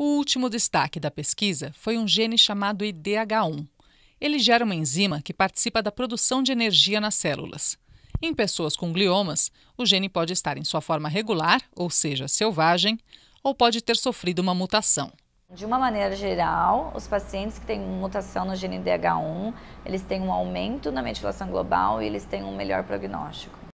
O último destaque da pesquisa foi um gene chamado IDH1. Ele gera uma enzima que participa da produção de energia nas células. Em pessoas com gliomas, o gene pode estar em sua forma regular, ou seja, selvagem, ou pode ter sofrido uma mutação. De uma maneira geral, os pacientes que têm mutação no gene DH1, eles têm um aumento na metilação global e eles têm um melhor prognóstico.